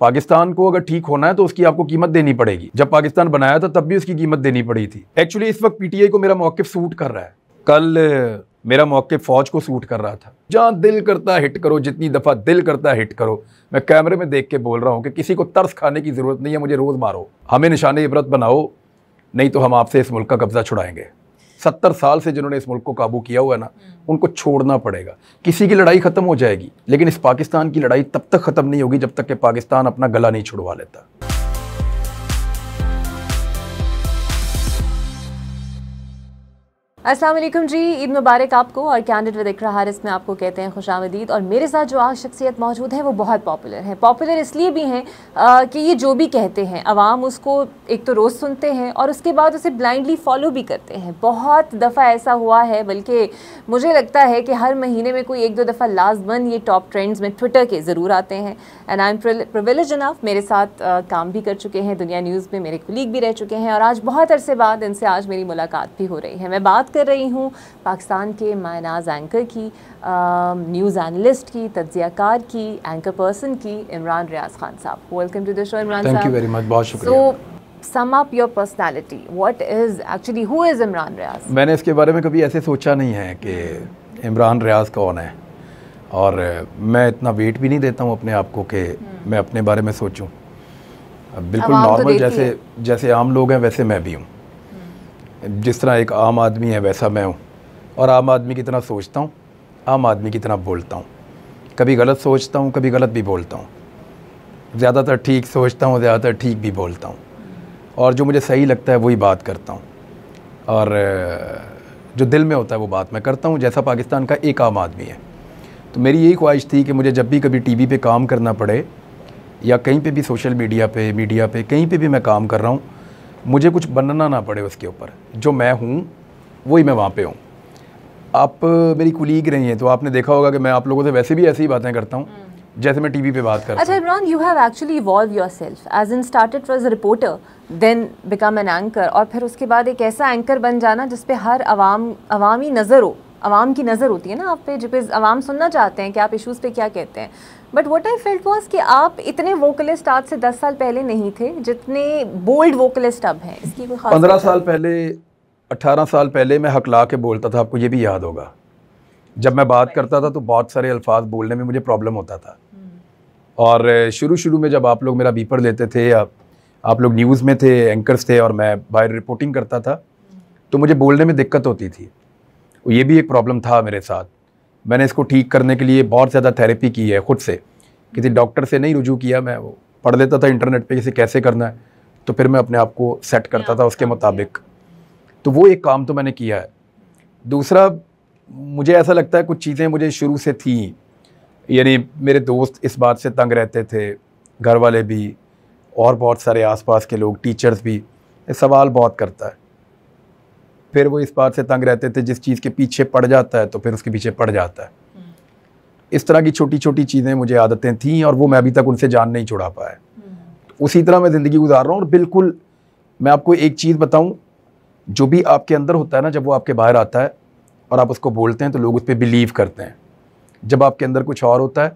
पाकिस्तान को अगर ठीक होना है तो उसकी आपको कीमत देनी पड़ेगी जब पाकिस्तान बनाया था तब भी उसकी कीमत देनी पड़ी थी एक्चुअली इस वक्त पीटीआई को मेरा मौक़ सूट कर रहा है कल मेरा मौक़ फ़ौज को सूट कर रहा था जहाँ दिल करता हिट करो जितनी दफ़ा दिल करता हिट करो मैं कैमरे में देख के बोल रहा हूँ कि किसी को तर्स खाने की ज़रूरत नहीं है मुझे रोज़ मारो हमें निशान इबरत बनाओ नहीं तो हम आपसे इस मुल्क का कब्ज़ा छुड़ाएंगे सत्तर साल से जिन्होंने इस मुल्क को काबू किया हुआ है ना उनको छोड़ना पड़ेगा किसी की लड़ाई ख़त्म हो जाएगी लेकिन इस पाकिस्तान की लड़ाई तब तक ख़त्म नहीं होगी जब तक कि पाकिस्तान अपना गला नहीं छुड़वा लेता असलम जी ईद मुबारक आपको और कैंडिड विद इकर हारिस में आपको कहते हैं खुश और मेरे साथ जो आज शख्सियत मौजूद है वो बहुत पॉपुलर है पॉपुलर इसलिए भी हैं कि ये जो भी कहते हैं आवाम उसको एक तो रोज़ सुनते हैं और उसके बाद उसे ब्लाइंडली फॉलो भी करते हैं बहुत दफ़ा ऐसा हुआ है बल्कि मुझे लगता है कि हर महीने में कोई एक दो दफ़ा लाजमन ये टॉप ट्रेंड्स में ट्विटर के ज़रूर आते हैं एंड आई एम प्रवेल जनाफ मेरे साथ काम भी कर चुके हैं दुनिया न्यूज़ में मेरे कुलीग भी रह चुके हैं और आज बहुत अरसे बाद इनसे आज मेरी मुलाकात भी हो रही है मैं बात कर रही हूँ पाकिस्तान के मायनाज एंकर की न्यूज़ एनालिस्ट की तजियाकार की एंकर पर्सन की इमरान रियाज खान साहब welcome to the show Imran thank you very much बहुत शुक्रिया sum up your personality what is actually who is Imran Riaz मैंने इसके बारे में कभी ऐसे सोचा नहीं है कि इमरान रियाज कौन है और मैं इतना वेट भी नहीं देता हूँ अपने आप को कि हम्म। मैं अपने बारे में सोचूँ बिल्कुल नॉर्मल तो जैसे जैसे आम लोग हैं वैसे मैं भी हूँ जिस तरह एक आम आदमी है वैसा मैं हूँ और आम आदमी की तरह सोचता हूँ आम आदमी की तरह बोलता हूँ कभी गलत सोचता हूँ कभी गलत भी बोलता हूँ ज़्यादातर ठीक सोचता हूँ ज़्यादातर ठीक भी बोलता हूँ और जो मुझे सही लगता है वही बात करता हूँ और जो दिल में होता है वो बात मैं करता हूँ जैसा पाकिस्तान का एक आम आदमी है तो मेरी यही ख्वाहिश थी कि मुझे जब भी कभी टीवी पे काम करना पड़े या कहीं पे भी सोशल मीडिया पे मीडिया पे कहीं पे भी मैं काम कर रहा हूँ मुझे कुछ बनना ना पड़े उसके ऊपर जो मैं हूँ वही मैं वहाँ पे हूँ आप मेरी कुलीग रही हैं तो आपने देखा होगा कि मैं आप लोगों से वैसे भी ऐसी ही बातें करता हूँ हम्म। जैसे मैं टीवी पे बात कर अच्छा Imran you have actually evolve self as in started for a reporter then become an anchor और फिर उसके बाद एक ऐसा एंकर बन जाना जिस पे हर आवाम अवामी नज़र हो आवाम की नज़र होती है ना आप पे जो पे आवाम सुनना चाहते हैं कि आप इशूज पे क्या कहते हैं but what I felt was कि आप इतने वोकलिस्ट आज से दस साल पहले नहीं थे जितने बोल्ड वोकलिस्ट अब हैं इसकी कोई पंद्रह साल पहले अट्ठारह साल पहले मैं हकला के बोलता था आपको ये भी याद होगा जब मैं बात करता था तो बहुत सारे अल्फाज बोलने में मुझे प्रॉब्लम होता था हम्म। और शुरू शुरू में जब आप लोग मेरा बीपर लेते थे या आप लोग न्यूज़ में थे एंकर्स थे और मैं बाहर रिपोर्टिंग करता था तो मुझे बोलने में दिक्कत होती थी ये भी एक प्रॉब्लम था मेरे साथ मैंने इसको ठीक करने के लिए बहुत ज़्यादा थेरेपी की है ख़ुद से किसी डॉक्टर से नहीं रुजू किया मैं वो पढ़ लेता था इंटरनेट पे इसे कैसे करना है तो फिर मैं अपने आप को सेट करता था उसके मुताबिक तो वो एक काम तो मैंने किया है दूसरा मुझे ऐसा लगता है कुछ चीज़ें मुझे शुरू से थी यानी मेरे दोस्त इस बात से तंग रहते थे घर वाले भी और बहुत सारे आसपास के लोग टीचर्स भी ये सवाल बहुत करता है फिर वो इस बात से तंग रहते थे जिस चीज़ के पीछे पड़ जाता है तो फिर उसके पीछे पड़ जाता है हम्म। इस तरह की छोटी छोटी चीज़ें मुझे आदतें थीं और वो मैं अभी तक उनसे जान नहीं छुड़ा पाया हम्म। उसी तरह मैं ज़िंदगी गुजार रहा हूँ और बिल्कुल मैं आपको एक चीज़ बताऊँ जो भी आपके अंदर होता है ना जब वो आपके बाहर आता है और आप उसको बोलते हैं तो लोग उस पर बिलीव करते हैं जब आपके अंदर कुछ और होता है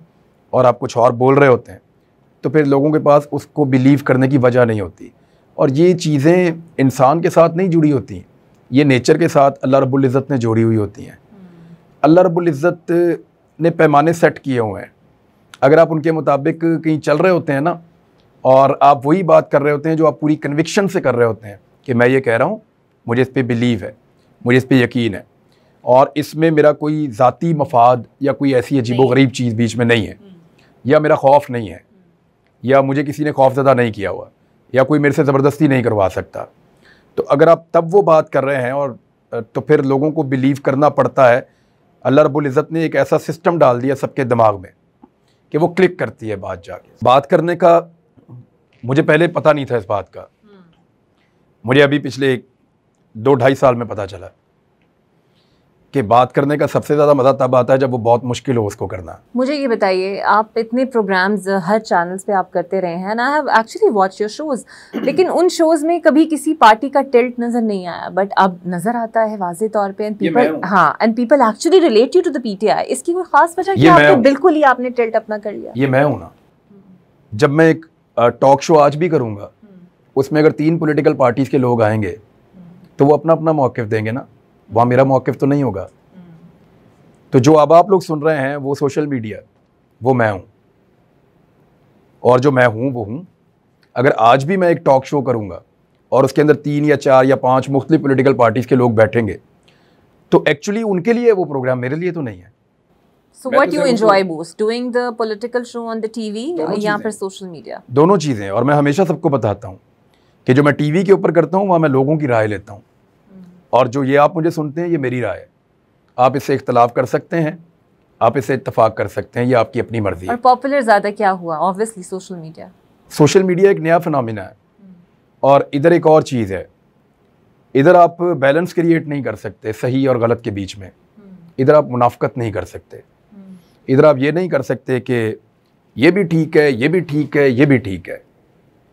और आप कुछ और बोल रहे होते हैं तो फिर लोगों के पास उसको बिलीव करने की वजह नहीं होती और ये चीज़ें इंसान के साथ नहीं जुड़ी होती ये नेचर के साथ अल्लाह रबुल्ज़त ने जोड़ी हुई होती हैं अल्लाह रबुल्ज़त ने पैमाने सेट किए हुए हैं अगर आप उनके मुताबिक कहीं चल रहे होते हैं ना और आप वही बात कर रहे होते हैं जो आप पूरी कन्विक्शन से कर रहे होते हैं कि मैं ये कह रहा हूँ मुझे इस पर बिलीव है मुझे इस पर यकीन है और इसमें मेरा कोई ज़ाती मफाद या कोई ऐसी अजीबो गरीब चीज़ बीच में नहीं है या मेरा खौफ नहीं है या मुझे किसी ने खौफ ज़दा नहीं किया हुआ या कोई मेरे से ज़बरदस्ती नहीं करवा सकता तो अगर आप तब वो बात कर रहे हैं और तो फिर लोगों को बिलीव करना पड़ता है अल्लाह रब्बुल इज़्ज़त ने एक ऐसा सिस्टम डाल दिया सबके दिमाग में कि वो क्लिक करती है बात जाके बात करने का मुझे पहले पता नहीं था इस बात का हम्म। मुझे अभी पिछले एक दो ढाई साल में पता चला कि बात करने का सबसे ज़्यादा मज़ा तब आता है जब वो बहुत मुश्किल हो उसको करना मुझे ये बताइए आप इतने प्रोग्राम्स हर चैनल्स पे आप करते रहे हैं I have actually watch your shows लेकिन उन शोज़ में कभी किसी पार्टी का टिल्ट नज़र नहीं आया बट अब नज़र आता है वाजे तौर पर एंड पीपल हाँ and people actually relate you to the पी इसकी कोई खास वजह क्या आपने बिल्कुल ही आपने टिल्ट अपना कर लिया ये मैं हूँ ना जब मैं एक टॉक शो आज भी करूँगा हम्म। उसमें अगर तीन पोलिटिकल पार्टीज़ के लोग आएंगे तो वो अपना अपना मौक़ देंगे ना वहाँ मेरा मौक़ तो नहीं होगा तो जो अब आप लोग सुन रहे हैं वो सोशल मीडिया वो मैं हूँ और जो मैं हूँ वो हूँ अगर आज भी मैं एक टॉक शो करूँगा और उसके अंदर तीन या चार या पाँच मुख्तलि पोलिटिकल पार्टीज़ के लोग बैठेंगे तो एक्चुअली उनके लिए वो प्रोग्राम मेरे लिए तो नहीं है So what तो you enjoy most, doing the political show on the TV या फिर social media? दोनों चीज़ें और मैं हमेशा सबको बताता हूँ कि जो मैं टीवी के ऊपर करता हूँ वहाँ मैं लोगों की राय लेता हूँ और जो ये आप मुझे सुनते हैं ये मेरी राय है आप इससे इख्तलाफ कर सकते हैं आप इससे इतफाक कर सकते हैं ये आपकी अपनी मर्जी और पॉपुलर ज़्यादा क्या हुआ obviously social media social media एक नया फिनमिना है हम्म। और इधर एक और चीज़ है इधर आप बैलेंस क्रिएट नहीं कर सकते सही और गलत के बीच में हम्म। इधर आप मुनाफ्त नहीं कर सकते हम्म। इधर आप ये नहीं कर सकते कि ये भी ठीक है ये भी ठीक है ये भी ठीक है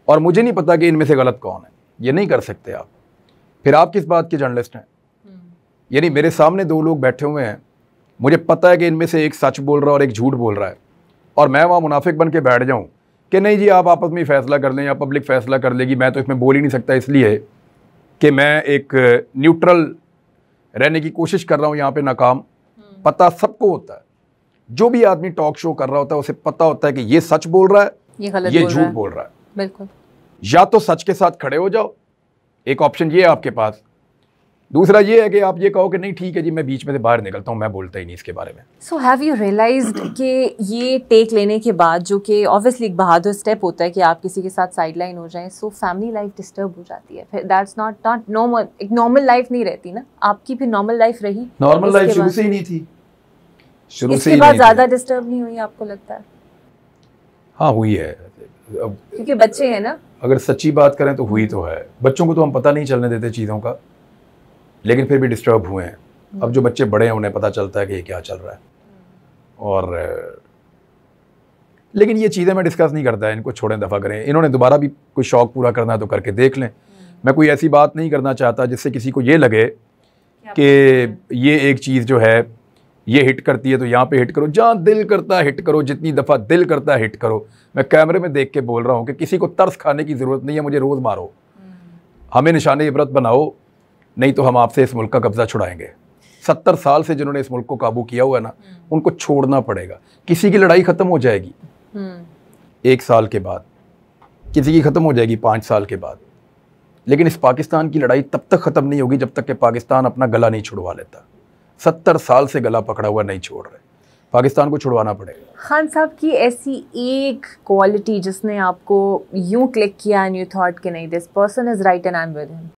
और मुझे नहीं पता कि इनमें से गलत कौन है ये नहीं कर सकते आप फिर आप किस बात के जर्नलिस्ट हैं हम्म। यानी मेरे सामने दो लोग बैठे हुए हैं मुझे पता है कि इनमें से एक सच बोल रहा है और एक झूठ बोल रहा है और मैं वहाँ मुनाफिक बन के बैठ जाऊँ कि नहीं जी आप आपस में फैसला कर लें या पब्लिक फैसला कर लेगी मैं तो इसमें बोल ही नहीं सकता इसलिए कि मैं एक न्यूट्रल रहने की कोशिश कर रहा हूँ यहाँ पे नाकाम हम्म। पता सबको होता है जो भी आदमी टॉक शो कर रहा होता है उसे पता होता है कि ये सच बोल रहा है ये झूठ बोल, बोल रहा है बिल्कुल या तो सच के साथ खड़े हो जाओ एक ऑप्शन ये है आपके पास दूसरा ये है कि आप ये कहो कि नहीं ठीक है जी मैं बीच में से बाहर निकलता हूँ मैं बोलता ही नहीं इसके बारे में सो हैव यू रियलाइज कि ये टेक लेने के बाद जो कि ऑब्वियसली एक बहादुर स्टेप होता है कि आप किसी के साथ साइड लाइन हो जाएं सो फैमिली लाइफ डिस्टर्ब हो जाती है फिर दैट्स नॉट नॉट नॉर्मल एक नॉर्मल लाइफ नहीं रहती ना आपकी भी नॉर्मल लाइफ रही नॉर्मल लाइफ शुरू से ही नहीं थी शुरू से ही ज़्यादा डिस्टर्ब नहीं हुई आपको लगता है हाँ हुई है क्योंकि बच्चे हैं ना अगर सच्ची बात करें तो हुई तो है बच्चों को तो हम पता नहीं चलने देते चीज़ों का लेकिन फिर भी डिस्टर्ब हुए हैं अब जो बच्चे बड़े हैं उन्हें पता चलता है कि ये क्या चल रहा है और लेकिन ये चीज़ें मैं डिस्कस नहीं करता है इनको छोड़ें दफ़ा करें इन्होंने दोबारा भी कोई शौक़ पूरा करना है तो करके देख लें मैं कोई ऐसी बात नहीं करना चाहता जिससे किसी को ये लगे कि ये एक चीज़ जो है ये हिट करती है तो यहाँ पे हिट करो जहाँ दिल करता है हिट करो जितनी दफ़ा दिल करता है हिट करो मैं कैमरे में देख के बोल रहा हूँ कि किसी को तर्स खाने की ज़रूरत नहीं है मुझे रोज़ मारो हम्म। हमें निशान इबरत बनाओ नहीं तो हम आपसे इस मुल्क का कब्ज़ा छुड़ाएंगे सत्तर साल से जिन्होंने इस मुल्क को काबू किया हुआ है ना हम्म। उनको छोड़ना पड़ेगा किसी की लड़ाई ख़त्म हो जाएगी हम्म। एक साल के बाद किसी की ख़त्म हो जाएगी पाँच साल के बाद लेकिन इस पाकिस्तान की लड़ाई तब तक ख़त्म नहीं होगी जब तक कि पाकिस्तान अपना गला नहीं छुड़वा लेता सत्तर साल से गला पकड़ा हुआ नहीं छोड़ रहे पाकिस्तान को छुड़वाना पड़ेगा खान साहब की ऐसी एक क्वालिटी जिसने आपको यूं क्लिक किया एंड यू थॉट कि नहीं this person is right and I am with him